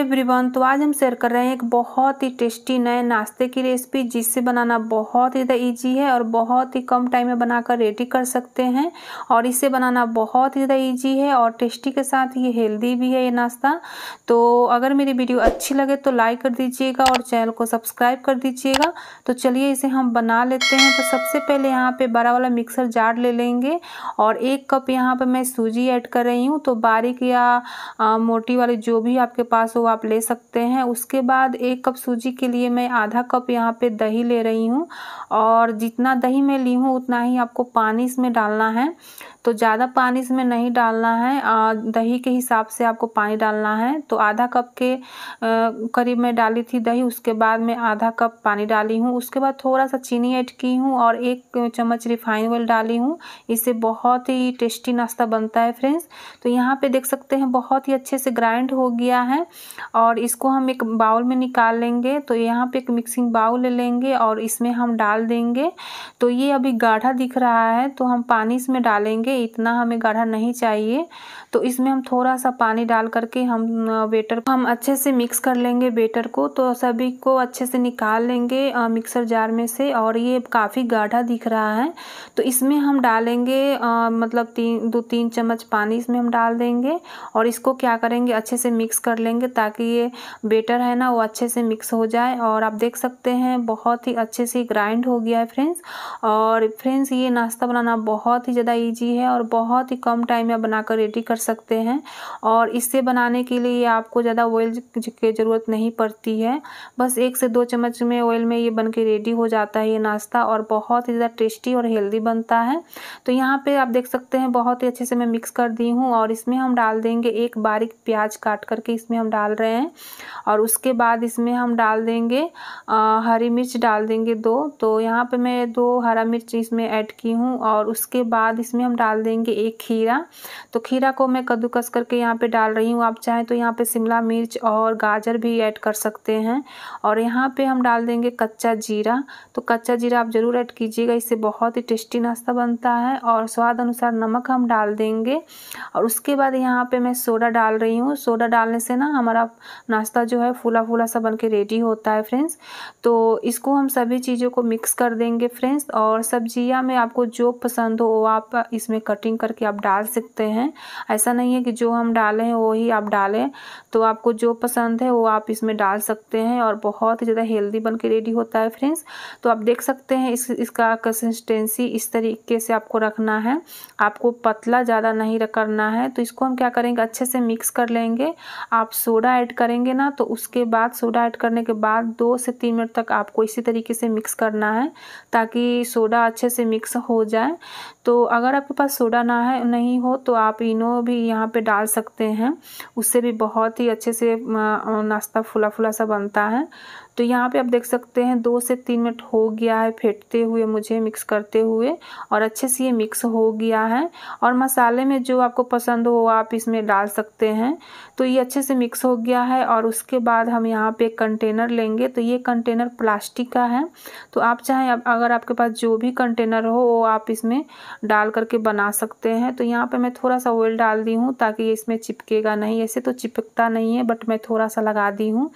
everyone तो आज हम शेयर कर रहे हैं एक बहुत ही टेस्टी नए नाश्ते की रेसिपी जिससे बनाना बहुत ही ज़्यादा ईजी है और बहुत ही कम टाइम में बनाकर रेडी कर सकते हैं और इसे बनाना बहुत ही ज़्यादा ईजी है और टेस्टी के साथ ये हेल्दी भी है ये नाश्ता तो अगर मेरी वीडियो अच्छी लगे तो लाइक कर दीजिएगा और चैनल को सब्सक्राइब कर दीजिएगा तो चलिए इसे हम बना लेते हैं तो सबसे पहले यहाँ पर बड़ा वाला मिक्सर जार ले लेंगे और एक कप यहाँ पर मैं सूजी ऐड कर रही हूँ तो बारीक या मोटी वाली जो भी आपके पास हो आप ले सकते हैं उसके बाद एक कप सूजी के लिए मैं आधा कप यहाँ पे दही ले रही हूँ और जितना दही मैं ली हूँ उतना ही आपको पानी इसमें डालना है तो ज़्यादा पानी इसमें नहीं डालना है दही के हिसाब से आपको पानी डालना है तो आधा कप के करीब मैं डाली थी दही उसके बाद मैं आधा कप पानी डाली हूँ उसके बाद थोड़ा सा चीनी ऐड की हूँ और एक चम्मच रिफाइन ऑयल डाली हूँ इससे बहुत ही टेस्टी नाश्ता बनता है फ्रेंड्स तो यहाँ पर देख सकते हैं बहुत ही अच्छे से ग्राइंड हो गया है और इसको हम एक बाउल में निकाल लेंगे तो यहाँ पर एक मिक्सिंग बाउल ले लेंगे और इसमें हम डाल देंगे तो ये अभी गाढ़ा दिख रहा है तो हम पानी इसमें डालेंगे लेंगे इतना हमें गाढ़ा नहीं चाहिए तो इसमें हम थोड़ा सा पानी डाल करके हम बेटर हम अच्छे से मिक्स कर लेंगे बेटर को तो सभी को अच्छे से निकाल लेंगे मिक्सर जार में से और ये काफ़ी गाढ़ा दिख रहा है तो इसमें हम डालेंगे आ, मतलब तीन दो तीन चम्मच पानी इसमें हम डाल देंगे और इसको क्या करेंगे अच्छे से मिक्स कर लेंगे ताकि ये बेटर है ना वो अच्छे से मिक्स हो जाए और आप देख सकते हैं बहुत ही अच्छे से ग्राइंड हो गया है फ्रेंड्स और फ्रेंड्स ये नाश्ता बनाना बहुत ही ज़्यादा ईजी है है और बहुत ही कम टाइम में बनाकर रेडी कर सकते हैं और इससे बनाने के लिए आपको ज़्यादा ऑयल की ज़रूरत नहीं पड़ती है बस एक से दो चम्मच में ऑयल में ये बन के रेडी हो जाता है ये नाश्ता और बहुत ही ज़्यादा टेस्टी और हेल्दी बनता है तो यहाँ पर आप देख सकते हैं बहुत ही अच्छे से मैं मिक्स कर दी हूँ और इसमें हम डाल देंगे एक बारीक प्याज काट करके इसमें हम डाल रहे हैं और उसके बाद इसमें हम डाल देंगे आ, हरी मिर्च डाल देंगे दो तो यहाँ पे मैं दो हरा मिर्च इसमें ऐड की हूँ और उसके बाद इसमें हम डाल डाल देंगे एक खीरा तो खीरा को मैं कद्दूकस करके यहाँ पे डाल रही हूँ आप चाहें तो यहाँ पे शिमला मिर्च और गाजर भी ऐड कर सकते हैं और यहाँ पे हम डाल देंगे कच्चा जीरा तो कच्चा जीरा आप ज़रूर ऐड कीजिएगा इससे बहुत ही टेस्टी नाश्ता बनता है और स्वाद अनुसार नमक हम डाल देंगे और उसके बाद यहाँ पर मैं सोडा डाल रही हूँ सोडा डालने से ना हमारा नाश्ता जो है फूला फूला सा बन के रेडी होता है फ्रेंड्स तो इसको हम सभी चीज़ों को मिक्स कर देंगे फ्रेंड्स और सब्जियाँ में आपको जो पसंद हो वो आप इसमें में कटिंग करके आप डाल सकते हैं ऐसा नहीं है कि जो हम डालें वो ही आप डालें तो आपको जो पसंद है वो आप इसमें डाल सकते हैं और बहुत ही ज़्यादा हेल्दी बन के रेडी होता है फ्रेंड्स तो आप देख सकते हैं इस इसका कंसिस्टेंसी इस तरीके से आपको रखना है आपको पतला ज़्यादा नहीं करना है तो इसको हम क्या करेंगे अच्छे से मिक्स कर लेंगे आप सोडा ऐड करेंगे ना तो उसके बाद सोडा ऐड करने के बाद दो से तीन मिनट तक आपको इसी तरीके से मिक्स करना है ताकि सोडा अच्छे से मिक्स हो जाए तो अगर आपके पास पास सोडा ना है नहीं हो तो आप इनो भी यहाँ पे डाल सकते हैं उससे भी बहुत ही अच्छे से नाश्ता फुला फुला सा बनता है तो यहाँ पे आप देख सकते हैं दो से तीन मिनट हो गया है फेंटते हुए मुझे मिक्स करते हुए और अच्छे से ये मिक्स हो गया है और मसाले में जो आपको पसंद हो आप इसमें डाल सकते हैं तो ये अच्छे से मिक्स हो गया है और उसके बाद हम यहाँ पे कंटेनर लेंगे तो ये कंटेनर प्लास्टिक का है तो आप चाहें अगर आपके पास जो भी कंटेनर हो वो आप इसमें डाल करके बना सकते हैं तो यहाँ पर मैं थोड़ा सा ऑयल डाल दी हूँ ताकि ये इसमें चिपकेगा नहीं ऐसे तो चिपकता नहीं है बट मैं थोड़ा सा लगा दी हूँ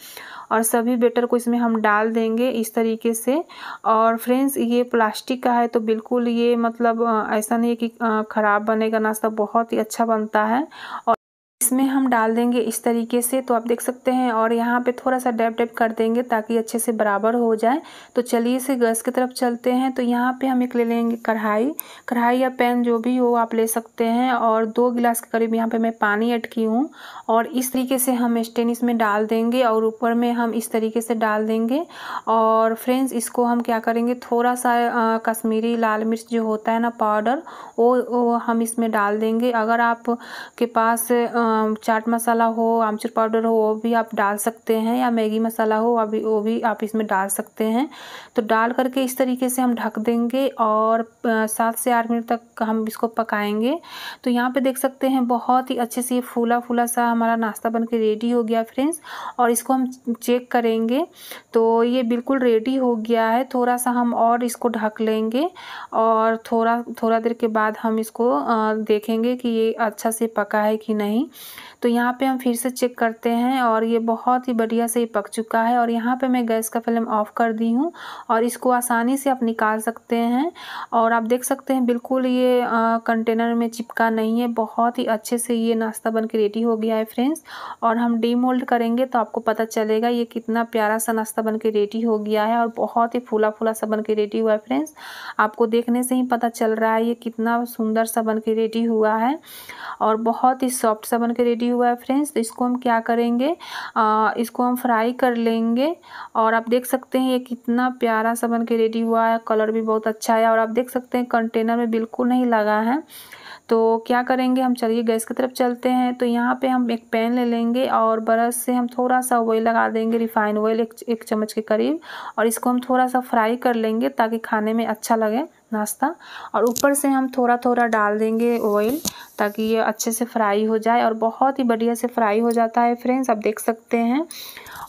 और सभी बेटर को इसमें हम डाल देंगे इस तरीके से और फ्रेंड्स ये प्लास्टिक का है तो बिल्कुल ये मतलब ऐसा नहीं है कि ख़राब बनेगा नाश्ता बहुत ही अच्छा बनता है और इसमें हम डाल देंगे इस तरीके से तो आप देख सकते हैं और यहाँ पे थोड़ा सा डैप डैप कर देंगे ताकि अच्छे से बराबर हो जाए तो चलिए इसे गैस की तरफ चलते हैं तो यहाँ पे हम एक ले लेंगे कढ़ाई कढ़ाई या पैन जो भी हो आप ले सकते हैं और दो गिलास के करीब यहाँ पर मैं पानी अटकी हूँ और इस तरीके से हम स्टेन इसमें डाल देंगे और ऊपर में हम इस तरीके से डाल देंगे और फ्रेंड्स इसको हम क्या करेंगे थोड़ा सा कश्मीरी लाल मिर्च जो होता है ना पाउडर वो, वो हम इसमें डाल देंगे अगर आप के पास आ, चाट मसाला हो आमचूर पाउडर हो वो भी आप डाल सकते हैं या मैगी मसाला हो अभी वो भी आप इसमें डाल सकते हैं तो डाल करके इस तरीके से हम ढक देंगे और सात से आठ मिनट तक हम इसको पकाएंगे तो यहाँ पे देख सकते हैं बहुत ही अच्छे से ये फूला फूला सा हमारा नाश्ता बन के रेडी हो गया फ्रेंड्स और इसको हम चेक करेंगे तो ये बिल्कुल रेडी हो गया है थोड़ा सा हम और इसको ढक लेंगे और थोड़ा थोड़ा देर के बाद हम इसको देखेंगे कि ये अच्छा से पका है कि नहीं तो यहाँ पे हम फिर से चेक करते हैं और ये बहुत ही बढ़िया से पक चुका है और यहाँ पे मैं गैस का फ्लेम ऑफ कर दी हूँ और इसको आसानी से आप निकाल सकते हैं और आप देख सकते हैं बिल्कुल ये आ, कंटेनर में चिपका नहीं है बहुत ही अच्छे से ये नाश्ता बन के रेडी हो गया है फ्रेंड्स और हम डीमोल्ड करेंगे तो आपको पता चलेगा ये कितना प्यारा सा नाश्ता बन के रेडी हो गया है और बहुत ही फूला फूला सा बन के रेडी हुआ है फ्रेंड्स आपको देखने से ही पता चल रहा है ये कितना सुंदर सा बन के रेडी हुआ है और बहुत ही सॉफ्ट सा बन के रेडी तो हुआ है फ्रेंड्स तो इसको हम क्या करेंगे आ, इसको हम फ्राई कर लेंगे और आप देख सकते हैं ये कितना प्यारा सा बन के रेडी हुआ है कलर भी बहुत अच्छा है और आप देख सकते हैं कंटेनर में बिल्कुल नहीं लगा है तो क्या करेंगे हम चलिए गैस की तरफ चलते हैं तो यहाँ पे हम एक पैन ले लेंगे और ब्रश से हम थोड़ा सा ऑयल लगा देंगे रिफाइन ऑयल एक, एक चम्मच के करीब और इसको हम थोड़ा सा फ्राई कर लेंगे ताकि खाने में अच्छा लगे नाश्ता और ऊपर से हम थोड़ा थोड़ा डाल देंगे ऑयल ताकि ये अच्छे से फ्राई हो जाए और बहुत ही बढ़िया से फ्राई हो जाता है फ्रेंड्स आप देख सकते हैं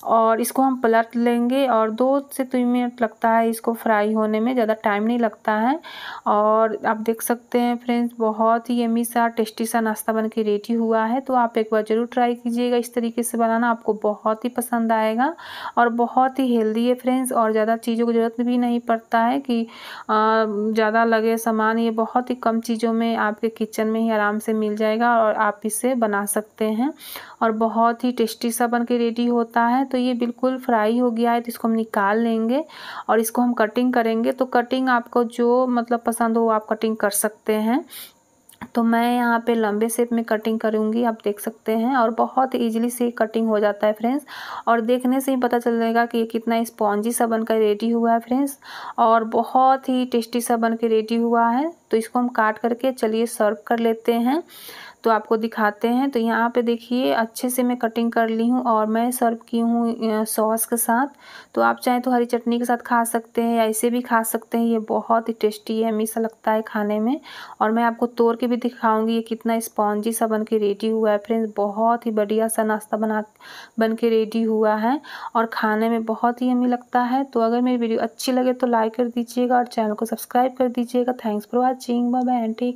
और इसको हम पलट लेंगे और दो से तीन मिनट लगता है इसको फ्राई होने में ज़्यादा टाइम नहीं लगता है और आप देख सकते हैं फ्रेंड्स बहुत ही यमी सा टेस्टी सा नाश्ता बन के रेडी हुआ है तो आप एक बार ज़रूर ट्राई कीजिएगा इस तरीके से बनाना आपको बहुत ही पसंद आएगा और बहुत ही हेल्दी है फ्रेंड्स और ज़्यादा चीज़ों की ज़रूरत भी नहीं पड़ता है कि ज़्यादा लगे सामान ये बहुत ही कम चीज़ों में आपके किचन में ही आराम से मिल जाएगा और आप इसे बना सकते हैं और बहुत ही टेस्टी सा बन के रेडी होता है है तो ये बिल्कुल फ्राई हो गया है तो इसको हम निकाल लेंगे और इसको हम कटिंग करेंगे तो कटिंग आपको जो मतलब पसंद हो आप कटिंग कर सकते हैं तो मैं यहाँ पे लंबे शेप में कटिंग करूँगी आप देख सकते हैं और बहुत इजीली से कटिंग हो जाता है फ्रेंड्स और देखने से ही पता चलेगा कि ये कितना स्पॉन्जी सा बनकर रेडी हुआ है फ्रेंड्स और बहुत ही टेस्टी सा बनकर रेडी हुआ है तो इसको हम काट करके चलिए सर्व कर लेते हैं तो आपको दिखाते हैं तो यहाँ पे देखिए अच्छे से मैं कटिंग कर ली हूँ और मैं सर्व की हूँ सॉस के साथ तो आप चाहें तो हरी चटनी के साथ खा सकते हैं या इसे भी खा सकते हैं ये बहुत ही टेस्टी है मीसा लगता है खाने में और मैं आपको तोड़ के भी दिखाऊँगी ये कितना स्पॉन्जी सा बन के रेडी हुआ है फ्रेंड्स बहुत ही बढ़िया सा नाश्ता बना बन के रेडी हुआ है और खाने में बहुत ही अमी लगता है तो अगर मेरी वीडियो अच्छी लगे तो लाइक कर दीजिएगा और चैनल को सब्सक्राइब कर दीजिएगा thanks for watching bye and take